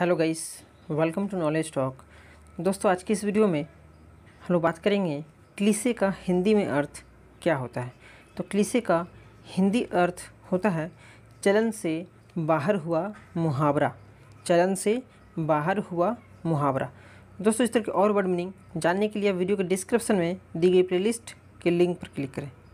hello guys welcome to knowledge talk दोस्तों आज की इस वीडियो में हम लोग बात करेंगे क्लीसे का हिंदी में अर्थ क्या होता है तो क्लीसे का हिंदी अर्थ होता है चलन से बाहर हुआ मुहावरा चलन से बाहर हुआ मुहावरा दोस्तों इस तरह के और वर्ड मीनिंग जानने के लिए वीडियो के डिस्क्रिप्शन में दी गई प्लेलिस्ट के लिंक पर क्लिक करें